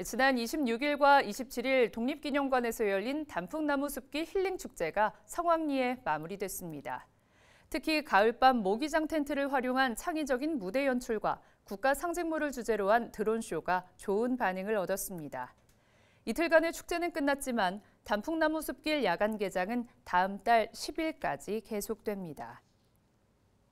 예, 지난 26일과 27일 독립기념관에서 열린 단풍나무 숲기 힐링 축제가 성황리에 마무리됐습니다. 특히 가을밤 모기장 텐트를 활용한 창의적인 무대 연출과 국가 상징물을 주제로 한 드론쇼가 좋은 반응을 얻었습니다. 이틀간의 축제는 끝났지만 단풍나무 숲길 야간 개장은 다음 달 10일까지 계속됩니다.